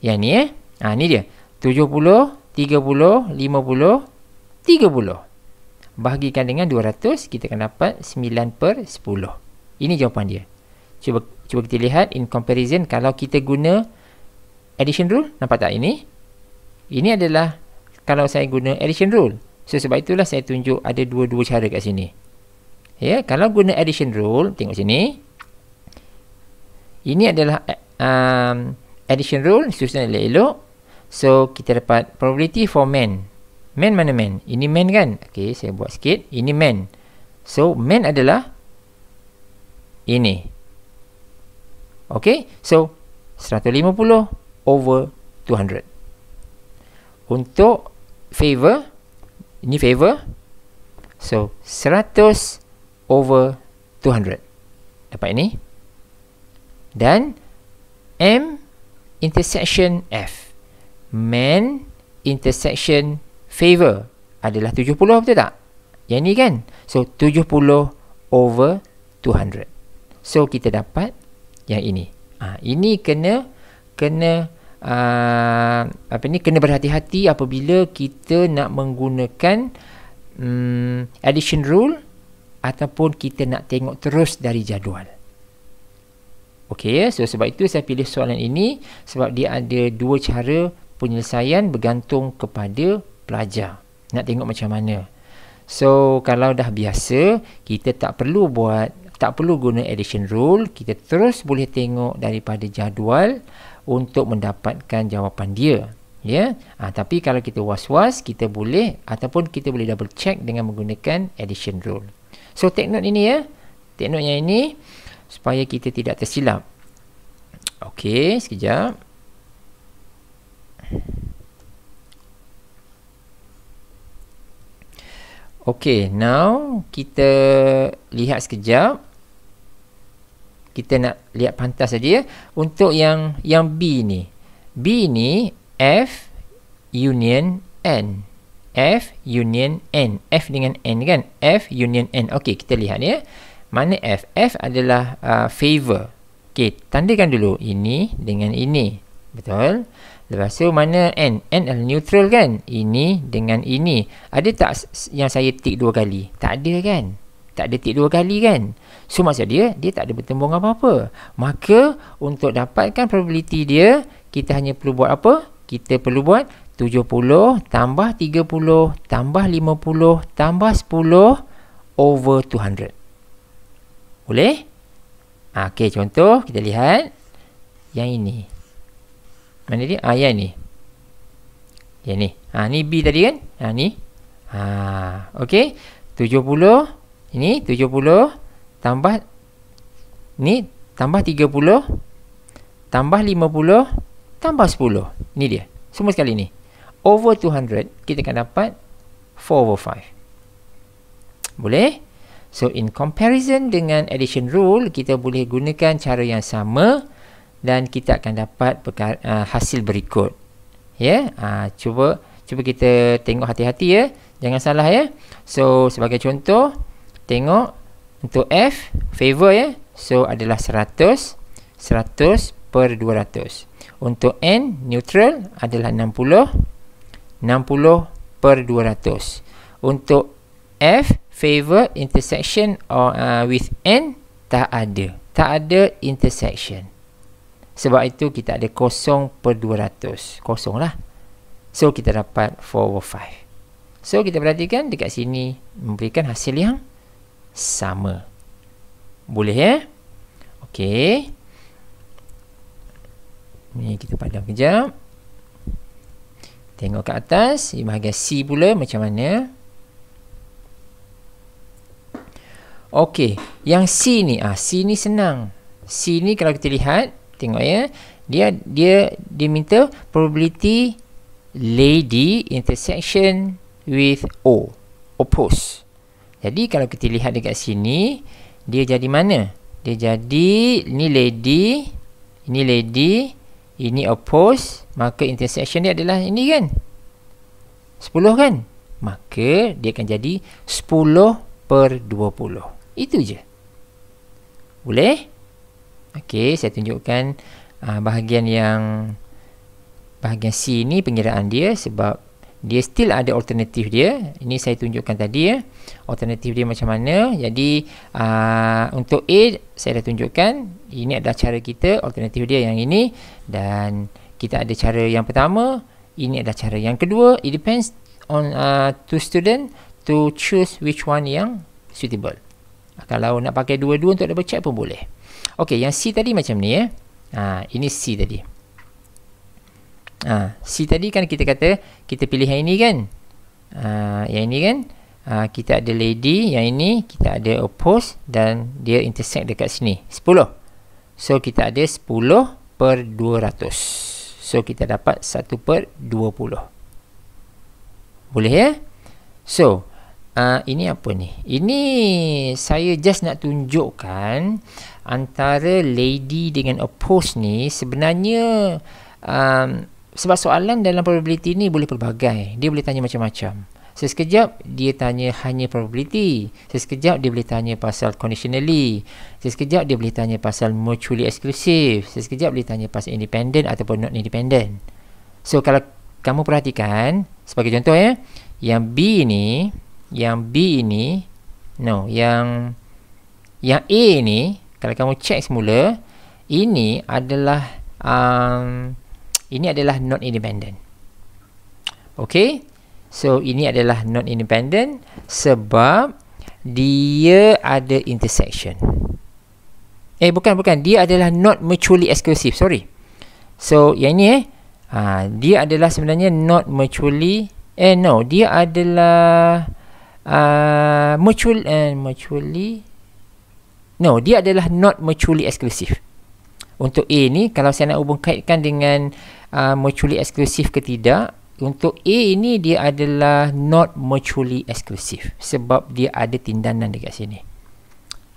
Yang ni ya. Eh. Ha, ni dia. 70, 30, 50, 30 bahagikan dengan 200 kita akan dapat 9 per 10 ini jawapan dia cuba cuba kita lihat in comparison kalau kita guna addition rule nampak tak ini ini adalah kalau saya guna addition rule so sebab itulah saya tunjuk ada dua-dua cara kat sini ya yeah, kalau guna addition rule tengok sini ini adalah um, addition rule susunan elok-elok so kita dapat probability for men Man mana man? Ini man kan? Okey, saya buat sikit. Ini man. So, man adalah ini. Okey, so 150 over 200. Untuk favor, ini favor. So, 100 over 200. Dapat ini. Dan M intersection F. Man intersection F favor adalah 70 betul tak? Yang ni kan. So 70 over 200. So kita dapat yang ini. Ha, ini kena kena uh, apa ni kena berhati-hati apabila kita nak menggunakan um, addition rule ataupun kita nak tengok terus dari jadual. Okey So sebab itu saya pilih soalan ini sebab dia ada dua cara penyelesaian bergantung kepada pelajar nak tengok macam mana so kalau dah biasa kita tak perlu buat tak perlu guna addition rule kita terus boleh tengok daripada jadual untuk mendapatkan jawapan dia ya yeah? ha, tapi kalau kita was-was kita boleh ataupun kita boleh double check dengan menggunakan addition rule so take note ini ya take note yang ini supaya kita tidak tersilap okey sekejap Thank Okay, now kita lihat sekejap. Kita nak lihat pantas saja ya. Untuk yang yang B ni. B ni F union N. F union N. F dengan N kan? F union N. Okay, kita lihat ya. Mana F? F adalah uh, favor. Okay, tandakan dulu ini dengan ini. Betul? Lepas tu mana N? N adalah neutral kan? Ini dengan ini. Ada tak yang saya tick dua kali? Tak ada kan? Tak ada tick dua kali kan? So maksud dia, dia tak ada bertembung apa-apa. Maka untuk dapatkan probability dia, kita hanya perlu buat apa? Kita perlu buat 70 tambah 30 tambah 50 tambah 10 over 200. Boleh? Okey, contoh kita lihat yang ini. Mana dia? Ah, yang ni. Yang ni. Ah, ni B tadi kan? Ah, ni. Ah, okey. 70. Ini 70. Tambah. Ni. Tambah 30. Tambah 50. Tambah 10. Ini dia. Semua sekali ni. Over 200. Kita akan dapat 4 over 5. Boleh? So, in comparison dengan addition rule, kita boleh gunakan cara yang sama dan kita akan dapat peka, uh, ah, hasil berikut. Ya, yeah? uh, cuba cuba kita tengok hati-hati ya. Jangan salah ya. So, sebagai contoh, tengok untuk F, favor ya. So, adalah 100, 100 per 200. Untuk N, neutral adalah 60, 60 per 200. Untuk F, favor intersection or, uh, with N, tak ada. Tak ada intersection. Sebab itu kita ada 0 per 200. Kosong lah. So kita dapat 4 over 5. So kita perhatikan dekat sini memberikan hasil yang sama. Boleh ya? Okey. Ni kita padam kejap. Tengok kat atas. Di bahagian C pula macam mana. Okey. Yang C ni. ah C ni senang. C ni kalau kita lihat tengok ya dia dia diminta probability lady intersection with o opposed jadi kalau kita lihat dekat sini dia jadi mana dia jadi ni lady ini lady ini opposed maka intersection dia adalah ini kan 10 kan maka dia akan jadi 10 per 20 itu je boleh Okey, saya tunjukkan uh, bahagian yang bahagian C ni pengiraan dia sebab dia still ada alternatif dia. Ini saya tunjukkan tadi ya. Alternatif dia macam mana. Jadi uh, untuk A saya dah tunjukkan. Ini adalah cara kita. Alternatif dia yang ini. Dan kita ada cara yang pertama. Ini adalah cara yang kedua. It depends on uh, to student to choose which one yang suitable. Kalau nak pakai dua-dua untuk double check pun boleh. Okey, yang C tadi macam ni eh. Ha, ini C tadi. Ha, C tadi kan kita kata kita pilih yang ini kan. Ha, yang ini kan. Ha, kita ada lady. Yang ini kita ada oppose. Dan dia intersect dekat sini. 10. So, kita ada 10 per 200. So, kita dapat 1 per 20. Boleh ya? So, uh, ini apa ni? Ini saya just nak tunjukkan antara lady dengan oppose ni sebenarnya um, sebab soalan dalam probability ni boleh pelbagai. Dia boleh tanya macam-macam. Sesekejap dia tanya hanya probability. Sesekejap dia boleh tanya pasal conditionally. Sesekejap dia boleh tanya pasal mutually exclusive. Sesekejap dia boleh tanya pasal independent ataupun not independent. So kalau kamu perhatikan sebagai contoh ya, yang B ni, yang B ini no, yang yang A ni kalau kamu check semula ini adalah um, ini adalah not independent okay so ini adalah not independent sebab dia ada intersection eh bukan bukan dia adalah not mutually exclusive sorry so yang ni eh ha, dia adalah sebenarnya not mutually eh no dia adalah uh, mutual, uh, mutually No, dia adalah not mutually exclusive. Untuk A ni, kalau saya nak hubung kaitkan dengan uh, mutually exclusive ke tidak, untuk A ni dia adalah not mutually exclusive. Sebab dia ada tindanan dekat sini.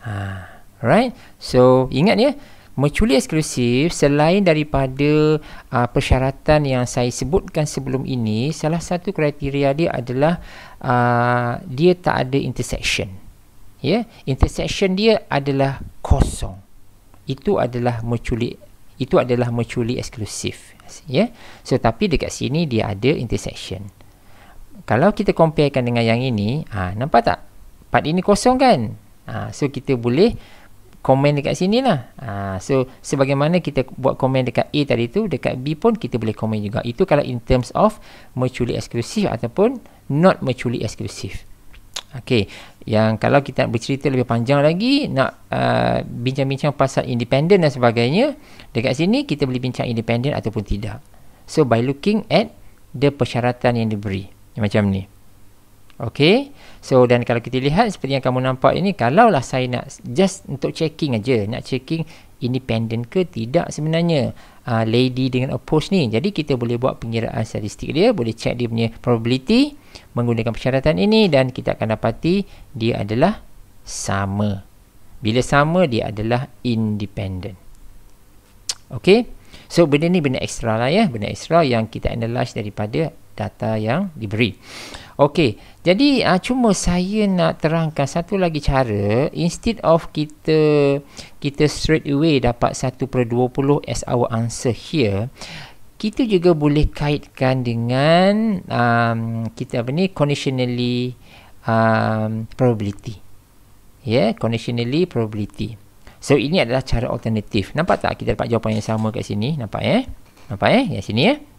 Ha, right? So, ingat ya. Mutually exclusive selain daripada uh, persyaratan yang saya sebutkan sebelum ini, salah satu kriteria dia adalah uh, dia tak ada intersection ya intersection dia adalah kosong itu adalah merculi itu adalah merculi eksklusif ya so tapi dekat sini dia ada intersection kalau kita comparekan dengan yang ini ha, nampak tak part ini kosong kan ha, so kita boleh komen dekat sini lah ha, so sebagaimana kita buat komen dekat A tadi tu dekat B pun kita boleh komen juga itu kalau in terms of mutually eksklusif ataupun not mutually eksklusif Okey, yang kalau kita nak bercerita lebih panjang lagi, nak uh, bincang-bincang pasal independen dan sebagainya, dekat sini kita boleh bincang independen ataupun tidak. So, by looking at the persyaratan yang diberi. Macam ni. Okey. So, dan kalau kita lihat seperti yang kamu nampak ini, kalaulah saya nak just untuk checking aja, nak checking independen ke tidak sebenarnya uh, lady dengan oppose ni. Jadi kita boleh buat pengiraan statistik dia, boleh check dia punya probability menggunakan persyaratan ini dan kita akan dapati dia adalah sama. Bila sama dia adalah independent. Okey. So benda ni benda extra lah ya, benda extra yang kita analyse daripada data yang diberi. Okey, jadi uh, cuma saya nak terangkan satu lagi cara instead of kita kita straight away dapat 1/20 as our answer here, kita juga boleh kaitkan dengan um, kita apa ni conditionally um, probability. Ya, yeah, conditionally probability. So ini adalah cara alternatif. Nampak tak kita dapat jawapan yang sama kat sini? Nampak ya? Eh? Nampak ya? Eh? Yang sini ya. Eh?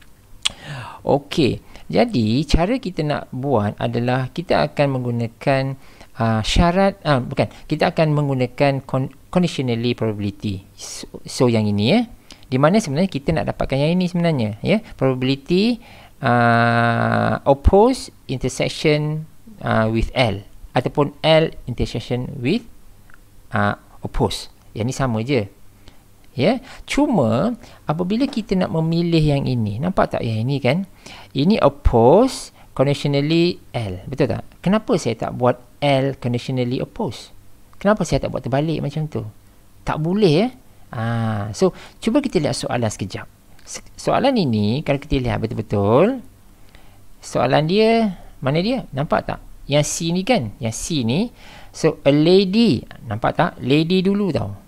Okey, jadi cara kita nak buat adalah kita akan menggunakan uh, syarat, uh, bukan, kita akan menggunakan con- conditionally probability. So, so yang ini ya, eh, di mana sebenarnya kita nak dapatkan yang ini sebenarnya, ya, yeah, probability uh, ah, opposed intersection uh, with L ataupun L intersection with uh, opposed. Yang ni sama je ya cuma apabila kita nak memilih yang ini nampak tak ya ini kan ini oppose conditionally L betul tak kenapa saya tak buat L conditionally oppose kenapa saya tak buat terbalik macam tu tak boleh ya ha. so cuba kita lihat soalan sekejap soalan ini kalau kita lihat betul-betul soalan dia mana dia nampak tak yang C ni kan yang C ni so a lady nampak tak lady dulu tau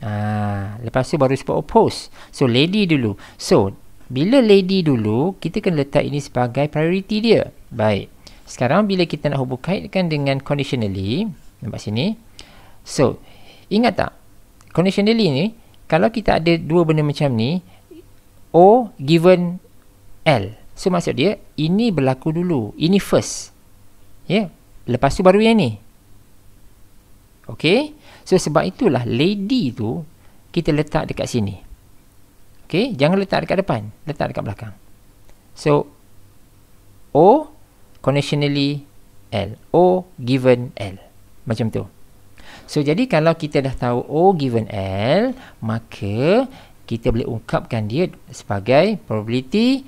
Ah, lepas tu baru sebut oppose. So lady dulu. So bila lady dulu, kita kena letak ini sebagai priority dia. Baik. Sekarang bila kita nak hubung kaitkan dengan conditionally, nampak sini. So, ingat tak? Conditionally ni, kalau kita ada dua benda macam ni, O given L. So, maksud dia, ini berlaku dulu. Ini first. Ya? Yeah. Lepas tu baru yang ni. Okey. So sebab itulah lady tu kita letak dekat sini. Okey, jangan letak dekat depan, letak dekat belakang. So O conditionally L. O given L. Macam tu. So jadi kalau kita dah tahu O given L, maka kita boleh ungkapkan dia sebagai probability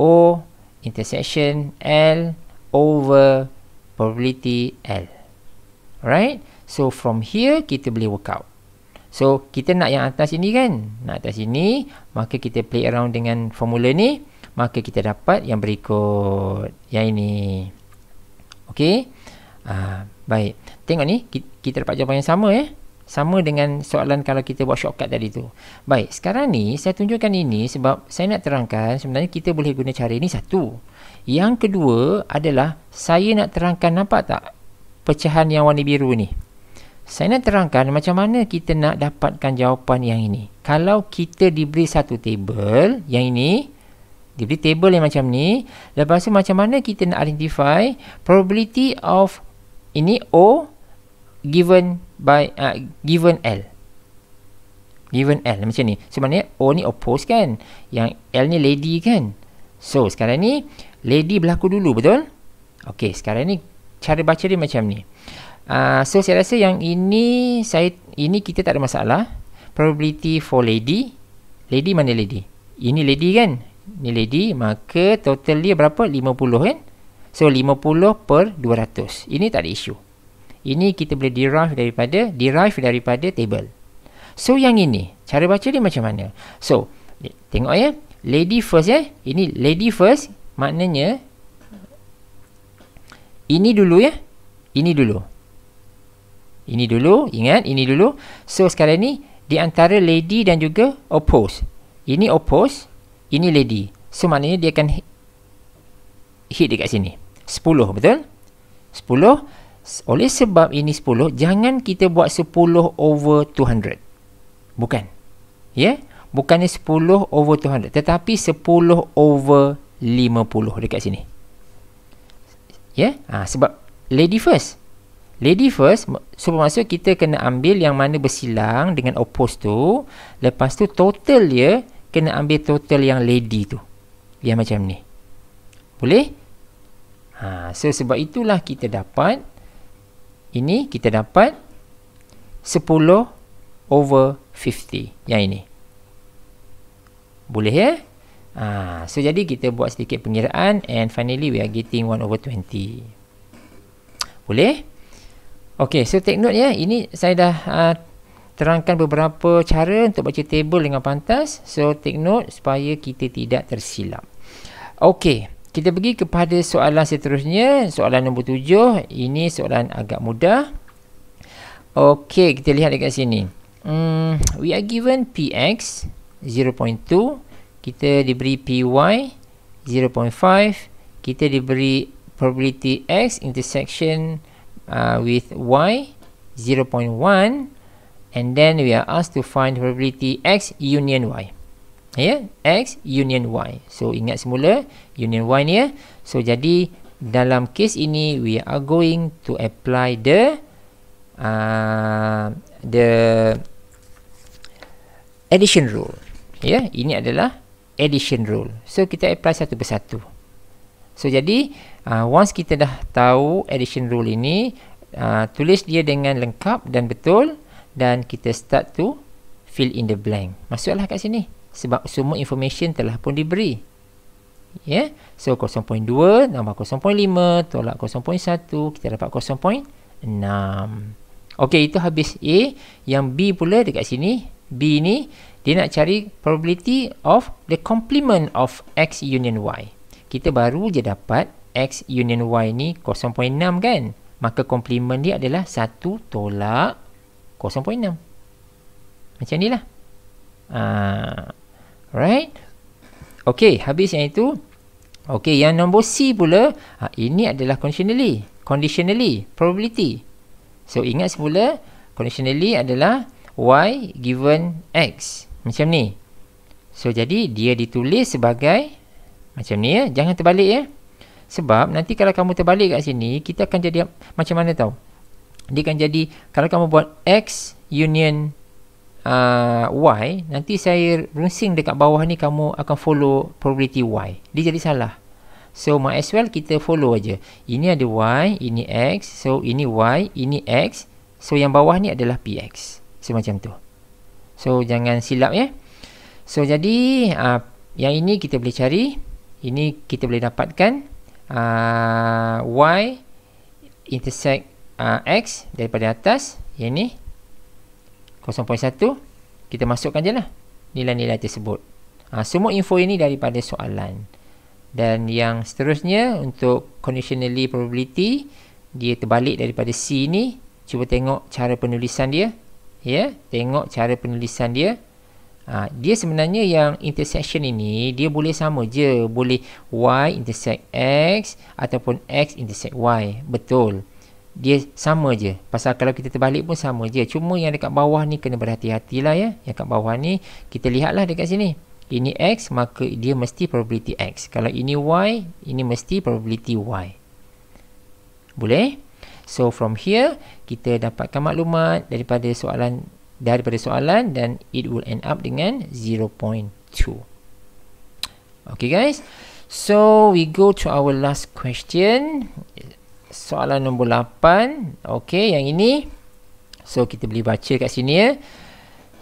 O intersection L over probability L. Alright? So from here kita boleh work out. So kita nak yang atas ini kan? Nak atas ini, maka kita play around dengan formula ni, maka kita dapat yang berikut. Yang ini. Okey. Ah, baik. Tengok ni, kita dapat jawapan yang sama eh. Sama dengan soalan kalau kita buat shortcut tadi tu. Baik, sekarang ni saya tunjukkan ini sebab saya nak terangkan sebenarnya kita boleh guna cara ini satu. Yang kedua adalah saya nak terangkan nampak tak pecahan yang warna biru ni. Saya nak terangkan macam mana kita nak dapatkan jawapan yang ini. Kalau kita diberi satu table, yang ini, diberi table yang macam ni, lepas tu macam mana kita nak identify probability of ini O given by uh, given L. Given L macam ni. Sebenarnya O ni oppose kan? Yang L ni lady kan? So, sekarang ni lady berlaku dulu, betul? Okey, sekarang ni cara baca dia macam ni. Uh, so saya rasa yang ini saya ini kita tak ada masalah. Probability for lady. Lady mana lady? Ini lady kan? Ini lady maka total dia berapa? 50 kan? So 50 per 200. Ini tak ada isu. Ini kita boleh derive daripada derive daripada table. So yang ini cara baca dia macam mana? So tengok ya. Lady first ya. Ini lady first maknanya ini dulu ya. Ini dulu. Ini dulu, ingat ini dulu. So sekarang ni di antara lady dan juga oppose. Ini oppose, ini lady. So maknanya dia akan hit dekat sini. 10, betul? 10. Oleh sebab ini 10, jangan kita buat 10 over 200. Bukan. Ya? Yeah? Bukannya 10 over 200, tetapi 10 over 50 dekat sini. Ya? Yeah? Ha, sebab lady first. Lady first So bermaksud kita kena ambil yang mana bersilang Dengan opposed tu Lepas tu total dia Kena ambil total yang lady tu Yang macam ni Boleh? Ha, so sebab itulah kita dapat Ini kita dapat 10 over 50 Yang ini Boleh ya? Ha, so jadi kita buat sedikit pengiraan And finally we are getting 1 over 20 Boleh? Boleh? Okey, so take note ya. Ini saya dah uh, terangkan beberapa cara untuk baca table dengan pantas. So take note supaya kita tidak tersilap. Okey, kita pergi kepada soalan seterusnya. Soalan nombor tujuh. Ini soalan agak mudah. Okey, kita lihat dekat sini. Hmm, we are given px 0.2. Kita diberi py 0.5. Kita diberi probability x intersection uh, with y 0.1 and then we are asked to find probability x union y ya yeah? x union y so ingat semula union y ni ya so jadi dalam kes ini we are going to apply the uh, the addition rule ya yeah? ini adalah addition rule so kita apply satu persatu so jadi uh, once kita dah tahu addition rule ini uh, tulis dia dengan lengkap dan betul dan kita start to fill in the blank masuklah kat sini sebab semua information telah pun diberi ya yeah? so 0.2 nama 0.5 tolak 0.1 kita dapat 0.6 okey itu habis A yang B pula dekat sini B ni dia nak cari probability of the complement of x union y kita baru je dapat X union Y ni 0.6 kan? Maka komplement dia adalah 1 tolak 0.6. Macam ni lah. Uh, right? Okay, habis yang itu. Okay, yang nombor C pula. Ha, ini adalah conditionally. Conditionally, probability. So, ingat semula. Conditionally adalah Y given X. Macam ni. So, jadi dia ditulis sebagai macam ni ya. Jangan terbalik ya. Sebab nanti kalau kamu terbalik kat sini, kita akan jadi macam mana tahu? Dia akan jadi kalau kamu buat x union uh, y, nanti saya rungsing dekat bawah ni kamu akan follow probability y. Dia jadi salah. So might as well kita follow aja. Ini ada y, ini x, so ini y, ini x. So yang bawah ni adalah px. So macam tu. So jangan silap ya. So jadi uh, yang ini kita boleh cari, ini kita boleh dapatkan uh, y intersect uh, x daripada atas yang ni 0.1 kita masukkan je lah nilai-nilai tersebut uh, semua info ini daripada soalan dan yang seterusnya untuk conditionally probability dia terbalik daripada C ni cuba tengok cara penulisan dia ya yeah. tengok cara penulisan dia Ha, dia sebenarnya yang intersection ini dia boleh sama je boleh y intersect x ataupun x intersect y betul dia sama je pasal kalau kita terbalik pun sama je cuma yang dekat bawah ni kena berhati hatilah ya yang kat bawah ni kita lihatlah dekat sini ini x maka dia mesti probability x kalau ini y ini mesti probability y boleh so from here kita dapatkan maklumat daripada soalan daripada soalan dan it will end up dengan 0.2 okay guys so we go to our last question soalan nombor 8 okay yang ini so kita boleh baca kat sini ya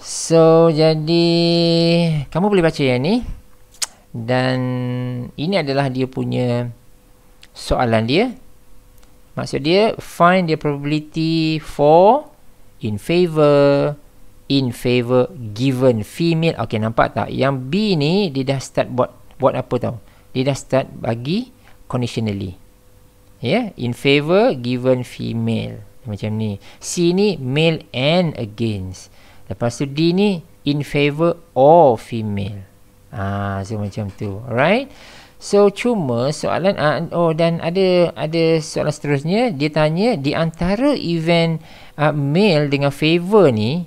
so jadi kamu boleh baca yang ni dan ini adalah dia punya soalan dia maksud dia find the probability for in favor in favor given female okey nampak tak yang B ni dia dah start buat buat apa tau dia dah start bagi conditionally ya yeah? in favor given female macam ni C ni male and against lepas tu D ni in favor or female ah so macam tu alright So cuma soalan uh, oh dan ada ada soalan seterusnya dia tanya di antara event uh, male dengan favor ni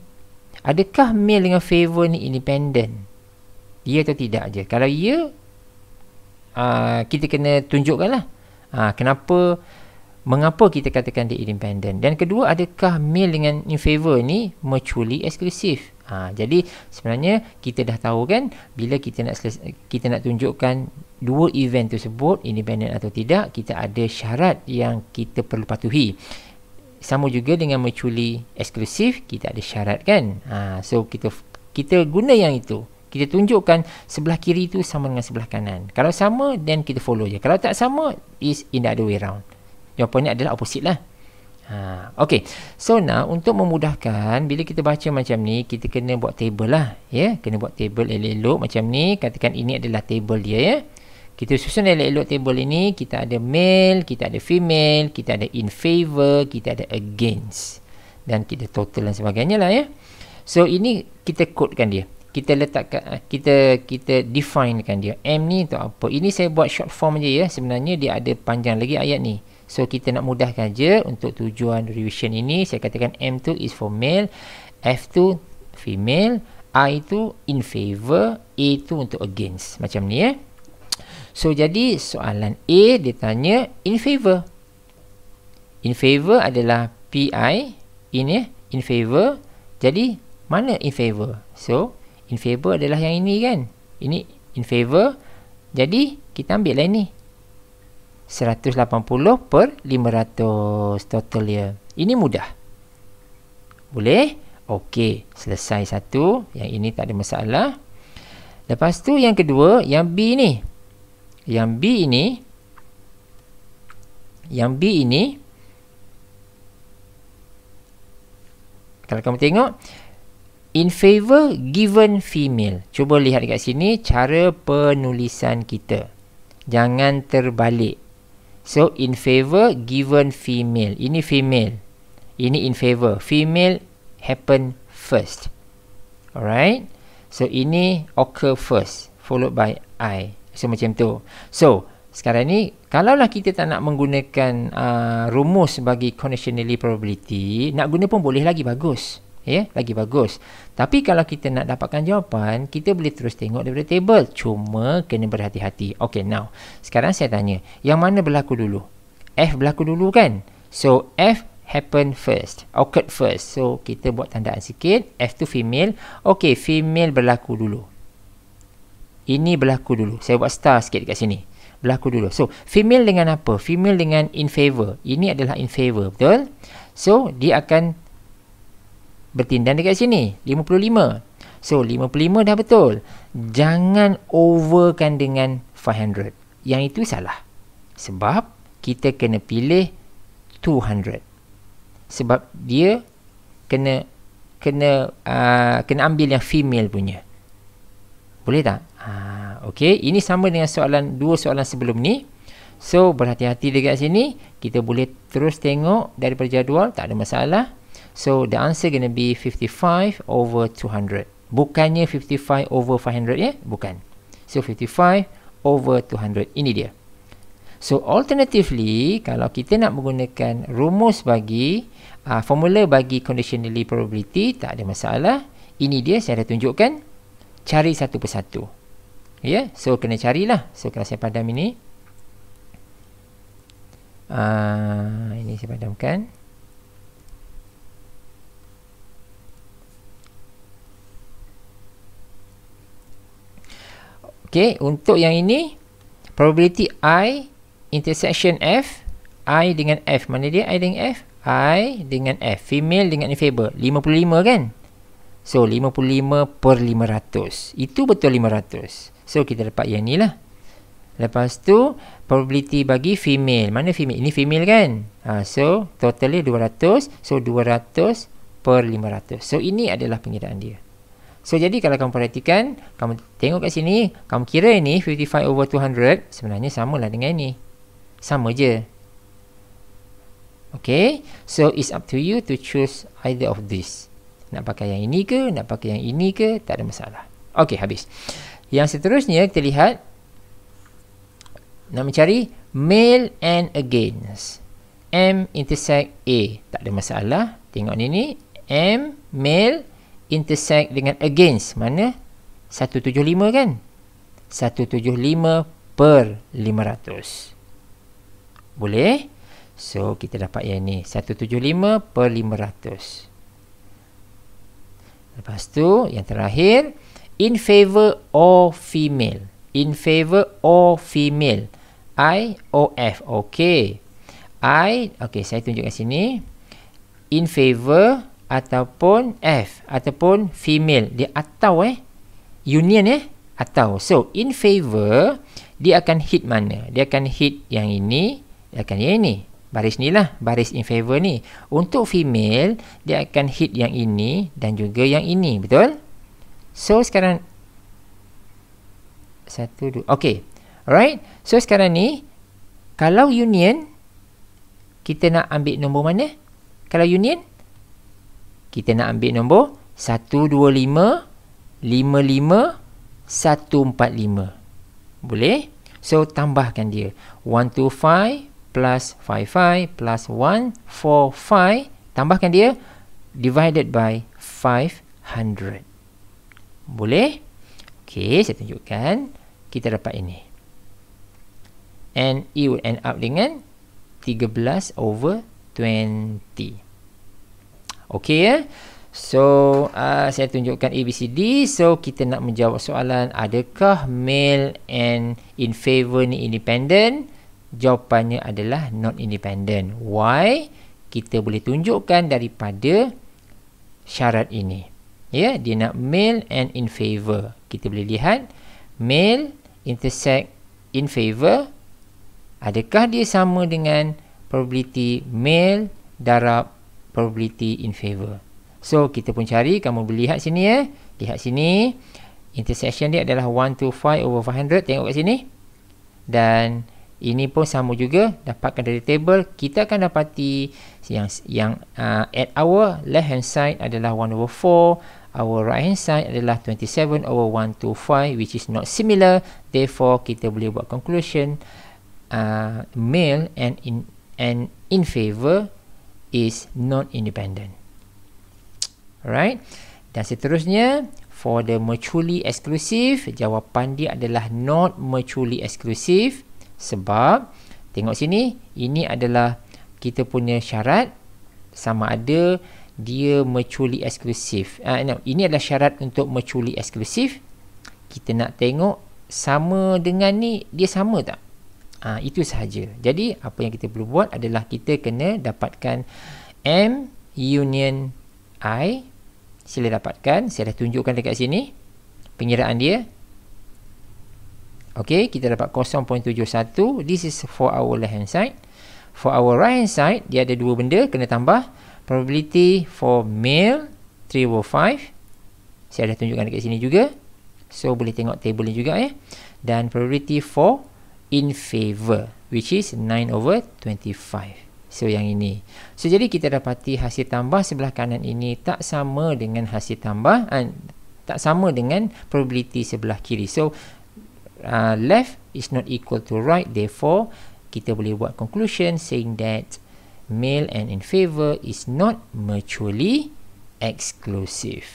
Adakah male dengan favor ni independent? Ya atau tidak aja. Kalau ya, uh, kita kena tunjukkan lah. Uh, ah, kenapa, mengapa kita katakan dia independent? Dan kedua, adakah male dengan in favor ni mutually exclusive? Ha, jadi sebenarnya kita dah tahu kan bila kita nak kita nak tunjukkan dua event tersebut independent atau tidak kita ada syarat yang kita perlu patuhi sama juga dengan merchuli eksklusif kita ada syarat kan ha, so kita kita guna yang itu kita tunjukkan sebelah kiri itu sama dengan sebelah kanan kalau sama then kita follow je kalau tak sama is in the other way round jawapannya adalah opposite lah ha, ok so nak untuk memudahkan bila kita baca macam ni kita kena buat table lah ya yeah? kena buat table elok-elok macam ni katakan ini adalah table dia ya yeah? kita susun elok-elok table ini kita ada male kita ada female kita ada in favor kita ada against dan kita total dan sebagainya lah ya so ini kita kodkan dia kita letak ah, kita kita definekan dia m ni untuk apa ini saya buat short form je ya sebenarnya dia ada panjang lagi ayat ni so kita nak mudahkan je untuk tujuan revision ini saya katakan m tu is for male f tu female i itu in favor a tu untuk against macam ni eh ya. So jadi soalan A ditanya in favor. In favor adalah PI ini ya in favor. Jadi mana in favor? So in favor adalah yang ini kan. Ini in favor. Jadi kita ambil lah ini. 180 per 500 total dia. Ya. Ini mudah. Boleh? Okey, selesai satu. Yang ini tak ada masalah. Lepas tu yang kedua, yang B ni yang B ini yang B ini kalau kamu tengok in favor given female cuba lihat dekat sini cara penulisan kita jangan terbalik so in favor given female ini female ini in favor female happen first alright so ini occur first followed by i So macam tu. So sekarang ni kalaulah kita tak nak menggunakan uh, rumus bagi conditionally probability, nak guna pun boleh lagi bagus. Ya, yeah, lagi bagus. Tapi kalau kita nak dapatkan jawapan, kita boleh terus tengok daripada table. Cuma kena berhati-hati. Okay, now. Sekarang saya tanya, yang mana berlaku dulu? F berlaku dulu kan? So, F happen first. Occurred first. So, kita buat tandaan sikit. F tu female. Okay, female berlaku dulu. Ini berlaku dulu. Saya buat star sikit dekat sini. Berlaku dulu. So, female dengan apa? Female dengan in favor. Ini adalah in favor. Betul? So, dia akan bertindak dekat sini. 55. So, 55 dah betul. Jangan overkan dengan 500. Yang itu salah. Sebab, kita kena pilih 200. Sebab, dia kena kena uh, kena ambil yang female punya. Boleh tak? Ah, okey ini sama dengan soalan dua soalan sebelum ni so berhati-hati dekat sini kita boleh terus tengok daripada jadual tak ada masalah so the answer gonna be 55 over 200 bukannya 55 over 500 ya bukan so 55 over 200 ini dia so alternatively kalau kita nak menggunakan rumus bagi uh, formula bagi conditionally probability tak ada masalah ini dia saya dah tunjukkan cari satu persatu ya yeah? so kena carilah so kalau saya padam ini uh, ah, ini saya padamkan Okay, untuk yang ini probability i intersection f i dengan f mana dia i dengan f i dengan f female dengan favor 55 kan so 55 per 500 itu betul 500 So kita dapat yang ni lah Lepas tu probability bagi female Mana female? Ini female kan? Ha, so total dia 200 So 200 per 500 So ini adalah pengiraan dia So jadi kalau kamu perhatikan Kamu tengok kat sini Kamu kira ini 55 over 200 Sebenarnya sama lah dengan ini Sama je Okay So it's up to you to choose either of this Nak pakai yang ini ke? Nak pakai yang ini ke? Tak ada masalah Okay habis yang seterusnya kita lihat nak mencari male and against. M intersect A. Tak ada masalah. Tengok ni ni. M male intersect dengan against. Mana? 175 kan? 175 per 500. Boleh? So kita dapat yang ni. 175 per 500. Lepas tu yang terakhir. Yang terakhir in favor or female in favor or female i o f okay i okay saya tunjuk kat sini in favor ataupun f ataupun female dia atau eh union eh atau so in favor dia akan hit mana dia akan hit yang ini dia akan yang ini baris ni lah baris in favor ni untuk female dia akan hit yang ini dan juga yang ini betul So sekarang Satu dua Okay Alright So sekarang ni Kalau union Kita nak ambil nombor mana Kalau union Kita nak ambil nombor Satu dua lima Lima lima Satu empat lima Boleh So tambahkan dia One two five Plus five five Plus one Four five Tambahkan dia Divided by Five hundred boleh? Okey, saya tunjukkan. Kita dapat ini. And it will end up dengan 13 over 20. Okey ya? So, uh, saya tunjukkan ABCD. So, kita nak menjawab soalan. Adakah male and in favor ni independent? Jawapannya adalah not independent. Why? Kita boleh tunjukkan daripada syarat ini ya yeah, dia nak male and in favor kita boleh lihat male intersect in favor adakah dia sama dengan probability male darab probability in favor so kita pun cari kamu boleh lihat sini ya eh. lihat sini intersection dia adalah 1 to 5 over 500 tengok kat sini dan ini pun sama juga dapatkan dari table kita akan dapati yang yang uh, at our left hand side adalah 1 over 4 our right hand side adalah 27 over 125 which is not similar therefore kita boleh buat conclusion uh, male and in and in favor is not independent alright dan seterusnya for the mutually exclusive jawapan dia adalah not mutually exclusive sebab tengok sini ini adalah kita punya syarat sama ada dia mutually exclusive. Uh, ah, no, ini adalah syarat untuk mutually exclusive. Kita nak tengok sama dengan ni dia sama tak? Uh, itu sahaja. Jadi apa yang kita perlu buat adalah kita kena dapatkan M union I. Sila dapatkan. Saya dah tunjukkan dekat sini. Pengiraan dia. Okay, kita dapat 0.71. This is for our left hand side. For our right hand side, dia ada dua benda kena tambah probability for male 3 over 5 saya dah tunjukkan dekat sini juga so boleh tengok table ni juga eh? dan probability for in favor which is 9 over 25 so yang ini so jadi kita dapati hasil tambah sebelah kanan ini tak sama dengan hasil tambah and tak sama dengan probability sebelah kiri so uh, left is not equal to right therefore kita boleh buat conclusion saying that male and in favor is not mutually exclusive.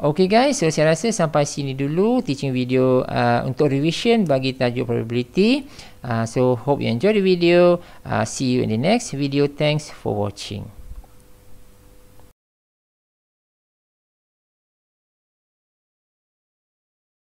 Okay guys, so saya rasa sampai sini dulu teaching video uh, untuk revision bagi tajuk probability. Uh, so hope you enjoy the video. Uh, see you in the next video. Thanks for watching.